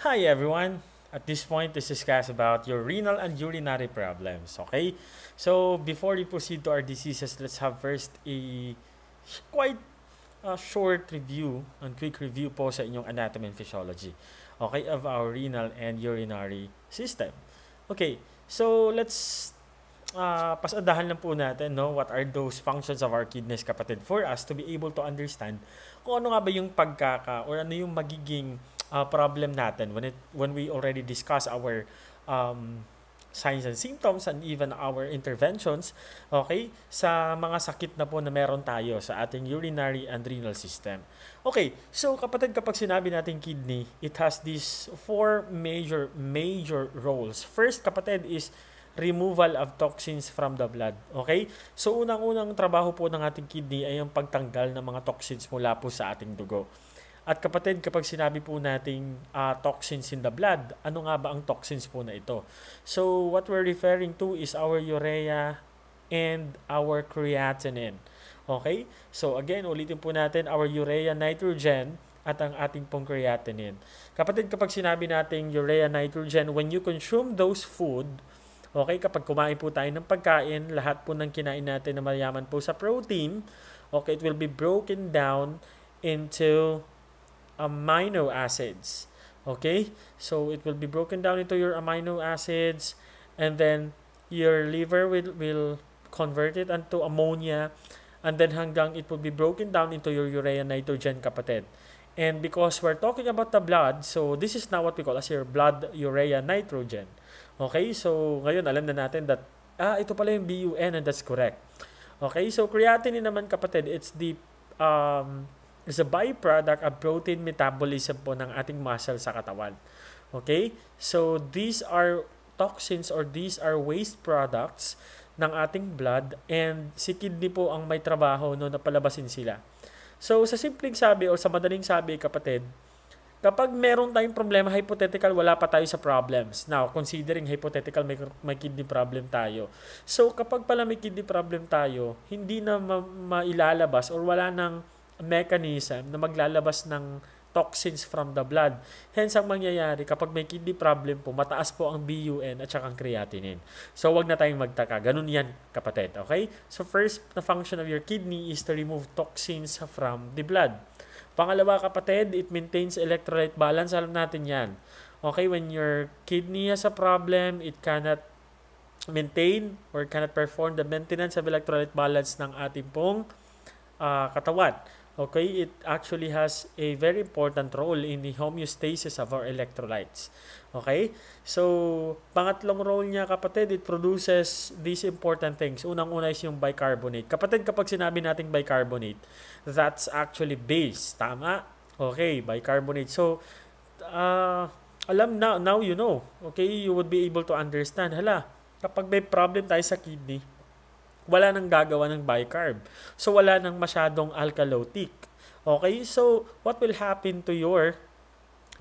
Hi everyone! At this point, this discuss about your renal and urinary problems, okay? So, before we proceed to our diseases, let's have first a quite uh, short review and quick review po sa inyong anatomy and physiology, okay, of our renal and urinary system. Okay, so let's uh, pasadahan lang po natin no what are those functions of our kidneys kapatid for us to be able to understand kung ano nga ba yung pagkaka or ano yung magiging uh, problem natin when it when we already discuss our um, signs and symptoms and even our interventions okay sa mga sakit na po na meron tayo sa ating urinary and renal system okay so kapatid kapag sinabi natin kidney it has these four major major roles first kapatid is removal of toxins from the blood okay so unang-unang trabaho po ng ating kidney ay yung pagtanggal ng mga toxins mula po sa ating dugo at kapatid, kapag sinabi po nating uh, toxins in the blood, ano nga ba ang toxins po na ito? So, what we're referring to is our urea and our creatinine. Okay? So, again, ulitin po natin our urea nitrogen at ang ating pong creatinine. Kapatid, kapag sinabi nating urea nitrogen, when you consume those food, okay, kapag kumain po tayo ng pagkain, lahat po ng kinain natin na mayaman po sa protein, okay, it will be broken down into amino acids. Okay? So it will be broken down into your amino acids and then your liver will, will convert it into ammonia and then hanggang it will be broken down into your urea nitrogen kapatid. And because we're talking about the blood, so this is now what we call as your blood urea nitrogen. Okay? So ngayon alam na natin that ah ito pala yung BUN and that's correct. Okay? So creatinine naman kapatid, it's the um, is a byproduct ang protein metabolism po ng ating muscle sa katawan. Okay? So, these are toxins or these are waste products ng ating blood and si kidney po ang may trabaho no na palabasin sila. So, sa simpleng sabi o sa madaling sabi, kapatid, kapag meron tayong problema, hypothetical, wala pa tayo sa problems. Now, considering hypothetical, may, may kidney problem tayo. So, kapag pala may kidney problem tayo, hindi na ma- mailalabas or wala nang mechanism na maglalabas ng toxins from the blood. Hence, ang mangyayari kapag may kidney problem po, mataas po ang BUN at saka ang creatinine. So, wag na tayong magtaka. Ganun yan, kapatid. Okay? So, first na function of your kidney is to remove toxins from the blood. Pangalawa, kapatid, it maintains electrolyte balance. Alam natin yan. Okay, when your kidney has a problem, it cannot maintain or cannot perform the maintenance of electrolyte balance ng ating pong uh, katawan. Okay, it actually has a very important role in the homeostasis of our electrolytes. Okay? So, pangatlong role niya kapatid, it produces these important things. Unang-una is yung bicarbonate. Kapatid, kapag sinabi natin bicarbonate, that's actually base. Tama? Okay, bicarbonate. So, uh, alam na, now you know. Okay, you would be able to understand. Hala, kapag may problem tayo sa kidney, wala nang gagawa ng bicarb. So, wala nang masyadong alkalotic. Okay? So, what will happen to your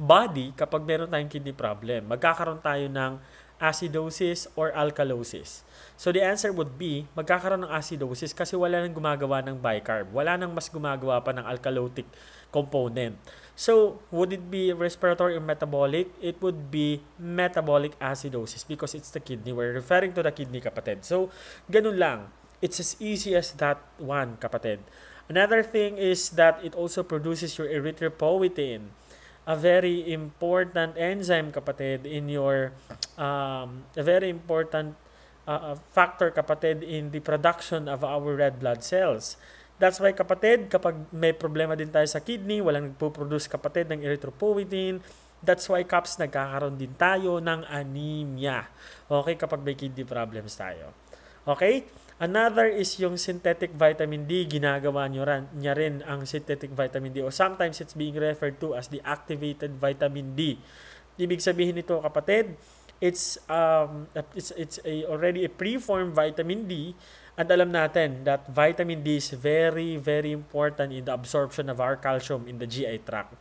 body kapag meron tayong kidney problem? Magkakaroon tayo ng acidosis or alkalosis? So the answer would be, magkakaroon ng acidosis kasi wala nang gumagawa ng bicarb. Wala nang mas gumagawa pa ng alkalotic component. So, would it be respiratory or metabolic? It would be metabolic acidosis because it's the kidney. We're referring to the kidney, kapatid. So, ganun lang. It's as easy as that one, kapatid. Another thing is that it also produces your erythropoietin a very important enzyme kapatid in your um, a very important uh, uh, factor kapatid in the production of our red blood cells. That's why kapatid, kapag may problema din tayo sa kidney, walang nagpo-produce kapatid ng erythropoietin, that's why cups nagkakaroon din tayo ng anemia. Okay, kapag may kidney problems tayo. Okay? Another is yung synthetic vitamin D, ginagawa nyo ran, niya rin ang synthetic vitamin D o sometimes it's being referred to as the activated vitamin D. Ibig sabihin nito kapatid, it's um it's it's a already a preformed vitamin D at alam natin that vitamin D is very very important in the absorption of our calcium in the GI tract.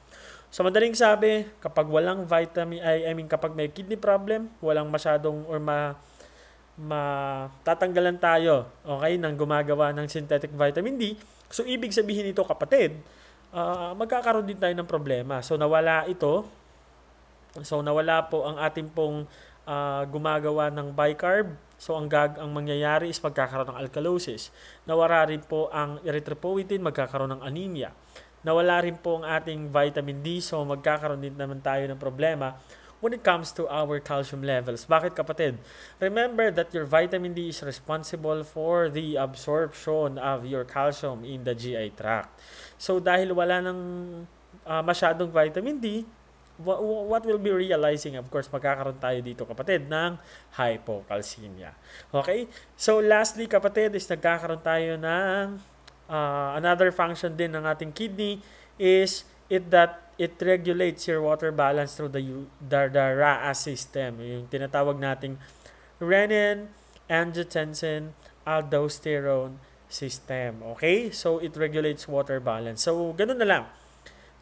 So madaling sabi, kapag walang vitamin I, I mean kapag may kidney problem, walang masyadong or ma matatanggalan tayo okay ng gumagawa ng synthetic vitamin D so ibig sabihin nito kapatid uh, magkakaroon din tayo ng problema so nawala ito so nawala po ang ating pong uh, gumagawa ng bicarb So ang gag ang mangyayari is magkakaroon ng alkalosis. Nawala rin po ang erythropoietin, magkakaroon ng anemia. Nawala rin po ang ating vitamin D, so magkakaroon din naman tayo ng problema when it comes to our calcium levels. Bakit kapatid? Remember that your vitamin D is responsible for the absorption of your calcium in the GI tract. So dahil wala nang uh, masyadong vitamin D, what will be realizing, of course, magkakaroon tayo dito, kapatid, ng hypocalcemia. Okay? So, lastly, kapatid, is nagkakaroon tayo ng uh, another function din ng ating kidney is it that it regulates your water balance through the, the, the RAA system, yung tinatawag nating renin, angiotensin, aldosterone system. Okay? So, it regulates water balance. So, ganun na lang.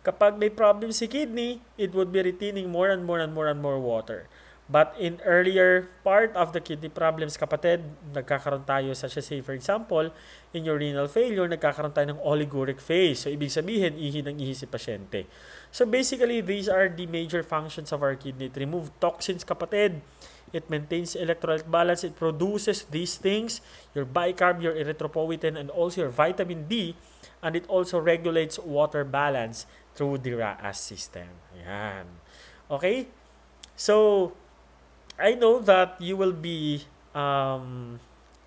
Kapag may problem si kidney, it would be retaining more and more and more and more water. But in earlier part of the kidney problems, kapatid, nagkakaroon tayo sa, say for example, in your renal failure, nagkakaroon tayo ng oliguric phase. So, ibig sabihin, ihi ng ihi si pasyente. So, basically, these are the major functions of our kidney. It remove toxins, kapatid. It maintains electrolyte balance. It produces these things, your bicarb, your erythropoietin, and also your vitamin D. And it also regulates water balance through the RAAS system. Ayan. Okay? So, I know that you will be um,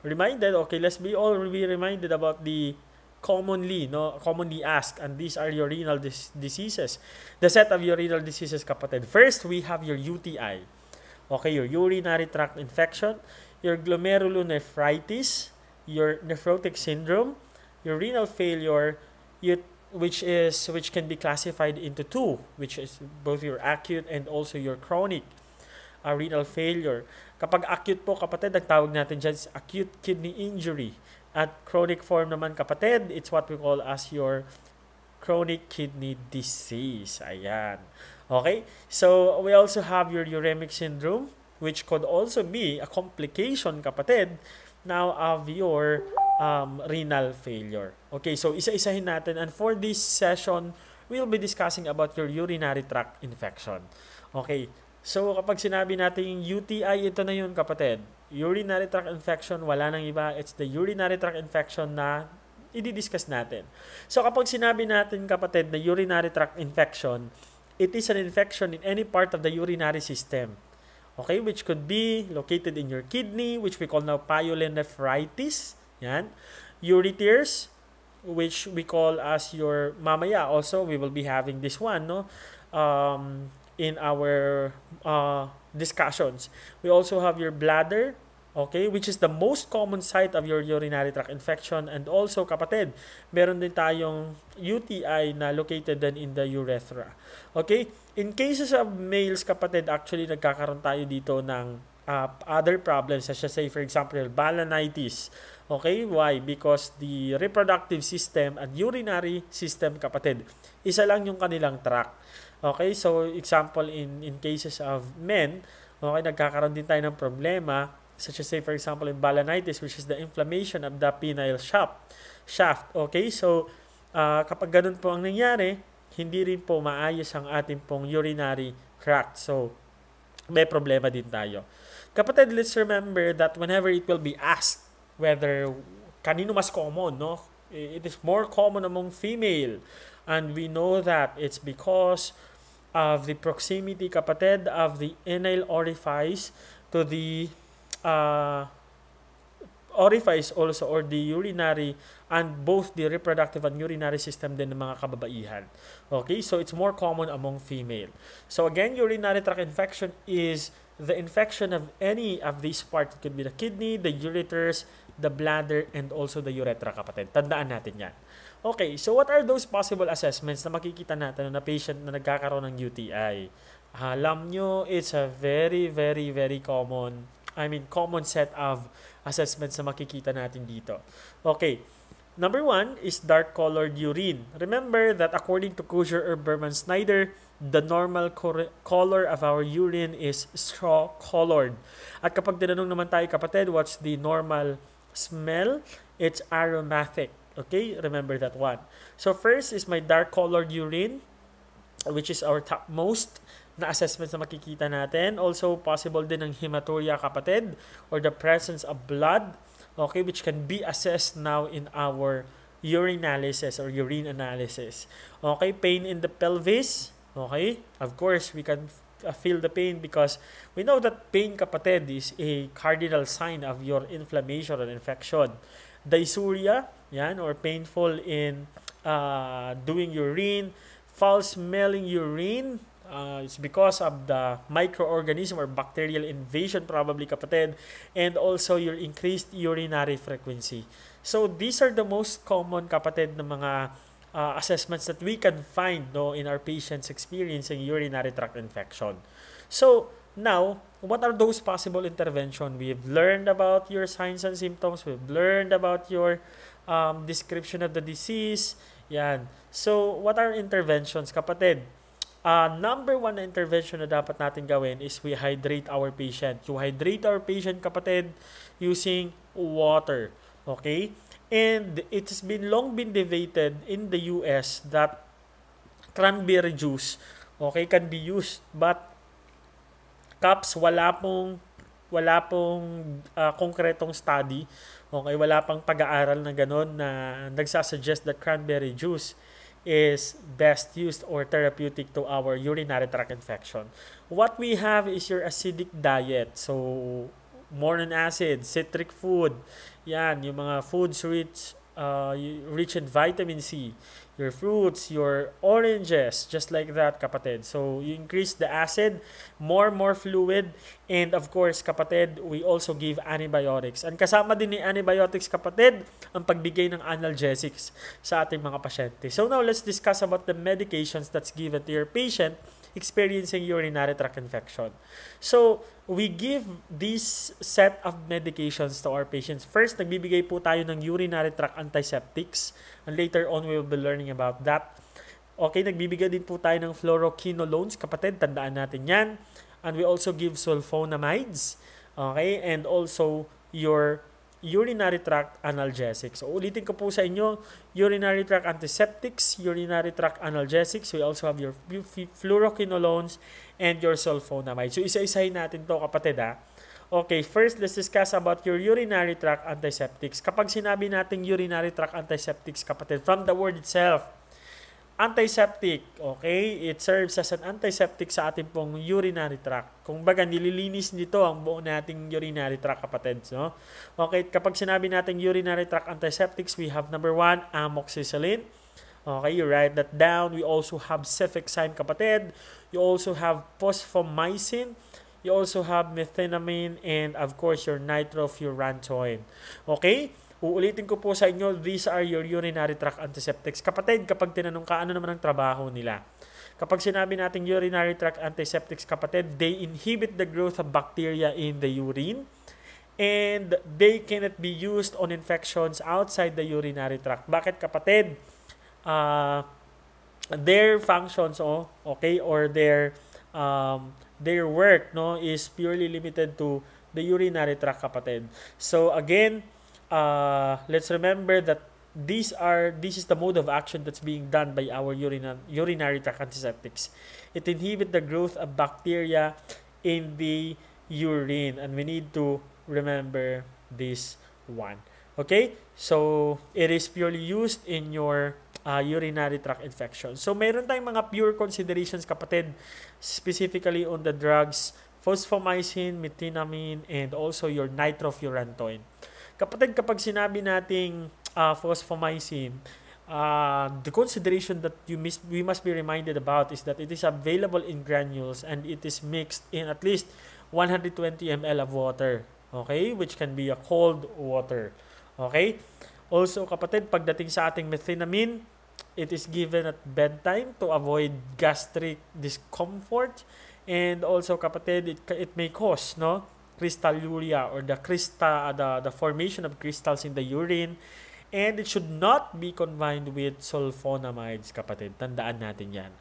reminded, okay, let's be all be reminded about the commonly, no, commonly asked, and these are your renal dis- diseases. The set of your renal diseases, kapatid. First, we have your UTI. Okay, your urinary tract infection, your glomerulonephritis, your nephrotic syndrome, your renal failure, your, which is which can be classified into two, which is both your acute and also your chronic uh, renal failure. Kapag acute po kapatid, ang tawag natin dyan is acute kidney injury. At chronic form naman kapatid, it's what we call as your chronic kidney disease. Ayan. Okay? So, we also have your uremic syndrome, which could also be a complication, kapatid, now of your um, renal failure. Okay, so isa-isahin natin. And for this session, we'll be discussing about your urinary tract infection. Okay, So, kapag sinabi natin yung UTI, ito na yun kapatid. Urinary tract infection, wala nang iba. It's the urinary tract infection na i-discuss natin. So, kapag sinabi natin kapatid na urinary tract infection, it is an infection in any part of the urinary system. Okay, which could be located in your kidney, which we call now pyelonephritis. Yan. Ureters, which we call as your mamaya. Also, we will be having this one, no? Um, in our uh, discussions. We also have your bladder, okay, which is the most common site of your urinary tract infection and also kapatid, meron din tayong UTI na located din in the urethra. Okay? In cases of males kapatid, actually nagkakaroon tayo dito ng uh, other problems such as say for example balanitis okay why because the reproductive system and urinary system kapatid isa lang yung kanilang tract okay so example in in cases of men okay nagkakaroon din tayo ng problema such as say for example in balanitis which is the inflammation of the penile shaft shaft okay so uh, kapag ganun po ang nangyari hindi rin po maayos ang ating pong urinary tract so may problema din tayo Kapatid, let's remember that whenever it will be asked whether kanino mas common, no? It is more common among female. And we know that it's because of the proximity, kapatid, of the anal orifice to the uh, orifice also or the urinary and both the reproductive and urinary system din ng mga kababaihan. Okay, so it's more common among female. So again, urinary tract infection is the infection of any of these parts, it could be the kidney, the ureters, the bladder, and also the urethra, kapatid. Tandaan natin yan. Okay, so what are those possible assessments na makikita natin na patient na nagkakaroon ng UTI? Alam nyo, it's a very, very, very common, I mean, common set of assessments na makikita natin dito. Okay, Number one is dark-colored urine. Remember that according to Kosher Berman Snyder, the normal color of our urine is straw-colored. At kapag tinanong naman tayo kapatid, what's the normal smell? It's aromatic. Okay? Remember that one. So first is my dark-colored urine, which is our topmost na assessment na makikita natin. Also, possible din ang hematuria kapatid or the presence of blood okay, which can be assessed now in our urinalysis or urine analysis. Okay, pain in the pelvis. Okay, of course, we can uh, feel the pain because we know that pain, kapatid, is a cardinal sign of your inflammation or infection. Dysuria, yan, or painful in uh, doing urine, foul smelling urine, uh, it's because of the microorganism or bacterial invasion probably kapatid and also your increased urinary frequency. So these are the most common kapatid na mga uh, assessments that we can find no in our patients experiencing urinary tract infection. So now, what are those possible intervention? We've learned about your signs and symptoms. We've learned about your um, description of the disease. Yan. So, what are interventions, kapatid? uh, number one na intervention na dapat natin gawin is we hydrate our patient. You hydrate our patient, kapatid, using water. Okay? And it has been long been debated in the US that cranberry juice okay can be used but cups wala pong wala pong uh, konkretong study okay wala pang pag-aaral na ganun na nagsasuggest that cranberry juice is best used or therapeutic to our urinary tract infection. What we have is your acidic diet. So, more than acid, citric food, yan, yung mga foods rich, uh, rich in vitamin C, your fruits, your oranges, just like that, kapatid. So, you increase the acid, more, more fluid, and of course, kapatid, we also give antibiotics. And kasama din ni antibiotics, kapatid, ang pagbigay ng analgesics sa ating mga pasyente. So, now let's discuss about the medications that's given to your patient experiencing urinary tract infection. So, we give this set of medications to our patients. First, nagbibigay po tayo ng urinary tract antiseptics. And later on, we will be learning about that. Okay, nagbibigay din po tayo ng fluoroquinolones. Kapatid, tandaan natin yan. And we also give sulfonamides. Okay, and also your urinary tract analgesics. So, ulitin ko po sa inyo, urinary tract antiseptics, urinary tract analgesics. We also have your fluoroquinolones and your sulfonamide. So, isa-isahin natin to kapatid ha. Okay, first let's discuss about your urinary tract antiseptics. Kapag sinabi nating urinary tract antiseptics, kapatid, from the word itself, antiseptic, okay? It serves as an antiseptic sa ating pong urinary tract. Kung baga, nililinis nito ang buong nating urinary tract, kapatids, no? Okay, kapag sinabi natin urinary tract antiseptics, we have number one, amoxicillin. Okay, you write that down. We also have cefixime, kapatid. You also have phosphomycin. You also have methenamine and of course your nitrofurantoin. Okay? Uulitin ko po sa inyo, these are your urinary tract antiseptics. Kapatid, kapag tinanong ka, ano naman ang trabaho nila? Kapag sinabi natin urinary tract antiseptics, kapatid, they inhibit the growth of bacteria in the urine and they cannot be used on infections outside the urinary tract. Bakit kapatid? Uh, their functions, oh, okay, or their um, their work no is purely limited to the urinary tract kapatid. So again, uh, let's remember that these are this is the mode of action that's being done by our urinary, urinary tract antiseptics. It inhibits the growth of bacteria in the urine and we need to remember this one. Okay? So, it is purely used in your uh, urinary tract infection. So, meron tayong mga pure considerations kapatid specifically on the drugs phosphomycin, methinamine, and also your nitrofurantoin. Kapatid, kapag sinabi nating uh, phosphomycin, uh, the consideration that you mis- we must be reminded about is that it is available in granules and it is mixed in at least 120 ml of water. Okay? Which can be a cold water. Okay? Also, kapatid, pagdating sa ating methinamine, it is given at bedtime to avoid gastric discomfort. And also, kapatid, it, it may cause, no? crystalluria or the crystal, uh, the, the formation of crystals in the urine and it should not be combined with sulfonamides, kapatid. Tandaan natin yan.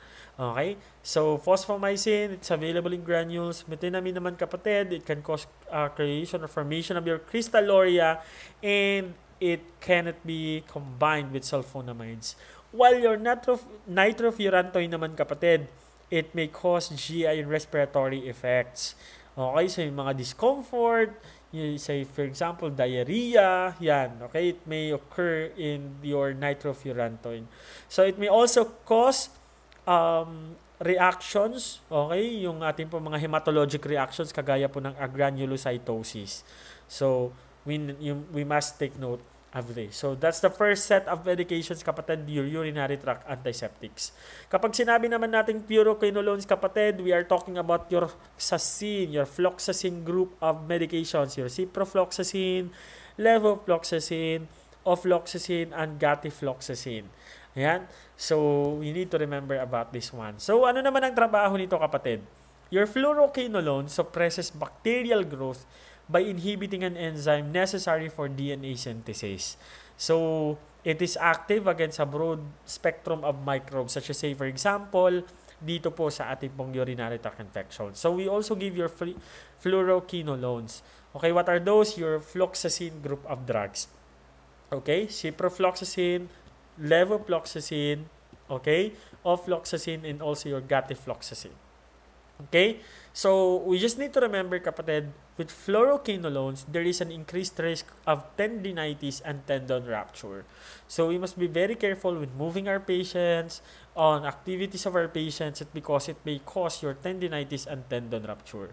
Okay? So, phosphomycin, it's available in granules. Metinamine naman, kapatid, it can cause uh, creation or formation of your crystalloria and it cannot be combined with sulfonamides. While your nitro nitrofurantoin naman, kapatid, it may cause GI and respiratory effects. Okay, so yung mga discomfort, you say for example diarrhea yan okay it may occur in your nitrofurantoin so it may also cause um, reactions okay yung ating po mga hematologic reactions kagaya po ng agranulocytosis so we you, we must take note have So that's the first set of medications kapatid, your urinary tract antiseptics. Kapag sinabi naman nating puroquinolones kapatid, we are talking about your sasin, your floxacin group of medications, your ciprofloxacin, levofloxacin, ofloxacin, and gatifloxacin. Ayan. So, we need to remember about this one. So, ano naman ang trabaho nito kapatid? Your fluoroquinolone suppresses bacterial growth by inhibiting an enzyme necessary for DNA synthesis. So, it is active against a broad spectrum of microbes such as say for example, dito po sa ating pong urinary tract infection. So, we also give your fl- fluoroquinolones. Okay, what are those? Your floxacin group of drugs. Okay, ciprofloxacin, levofloxacin, okay, ofloxacin, and also your gatifloxacin. Okay? So, we just need to remember, kapatid, with fluoroquinolones, there is an increased risk of tendinitis and tendon rupture. So, we must be very careful with moving our patients, on activities of our patients, because it may cause your tendinitis and tendon rupture.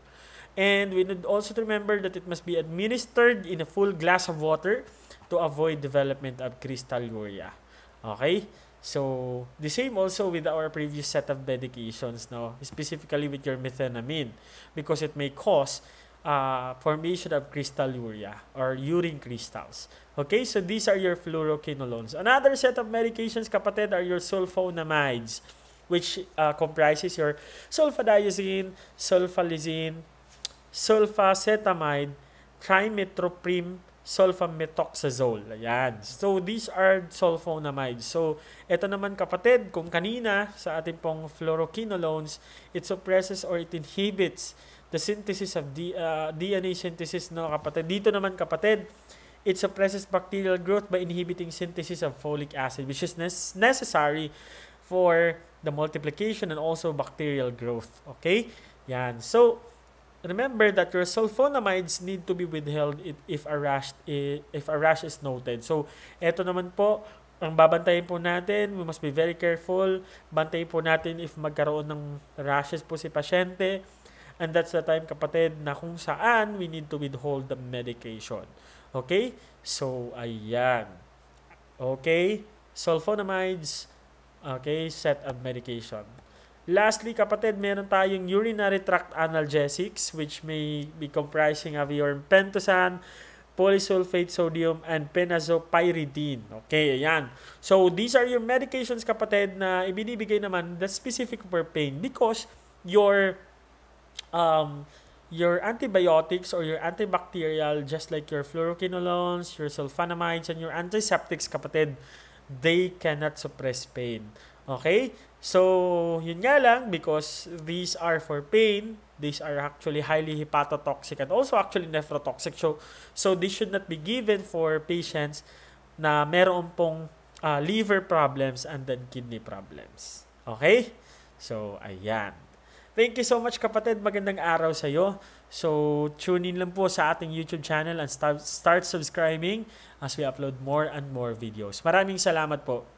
And we need also to remember that it must be administered in a full glass of water to avoid development of crystalluria. Okay? So, the same also with our previous set of medications, no? specifically with your methenamine, because it may cause uh, formation of crystalluria or urine crystals. Okay, so these are your fluoroquinolones. Another set of medications, kapatid, are your sulfonamides, which uh, comprises your sulfadiazine, sulfalizine, sulfacetamide, trimetoprim, sulfamethoxazole. Ayan. So, these are sulfonamides. So, ito naman kapatid, kung kanina sa ating pong fluoroquinolones, it suppresses or it inhibits the synthesis of D, uh, DNA synthesis, no kapatid. Dito naman kapatid, it suppresses bacterial growth by inhibiting synthesis of folic acid, which is ne- necessary for the multiplication and also bacterial growth. Okay? Yan. So, Remember that your sulfonamides need to be withheld if a rash if a rash is noted. So, eto naman po, ang babantayin po natin, we must be very careful. Bantayin po natin if magkaroon ng rashes po si pasyente. And that's the time, kapatid, na kung saan we need to withhold the medication. Okay? So, ayan. Okay? Sulfonamides. Okay? Set of medication. Lastly, kapatid, meron tayong urinary tract analgesics which may be comprising of your pentosan, polysulfate sodium, and penazopyridine. Okay, ayan. So, these are your medications, kapatid, na ibinibigay naman the specific for pain because your um, your antibiotics or your antibacterial, just like your fluoroquinolones, your sulfonamides, and your antiseptics, kapatid, they cannot suppress pain. Okay? So, yun nga lang because these are for pain. These are actually highly hepatotoxic and also actually nephrotoxic. So, so this should not be given for patients na meron pong uh, liver problems and then kidney problems. Okay? So, ayan. Thank you so much kapatid. Magandang araw sa iyo. So, tune in lang po sa ating YouTube channel and start, start subscribing as we upload more and more videos. Maraming salamat po.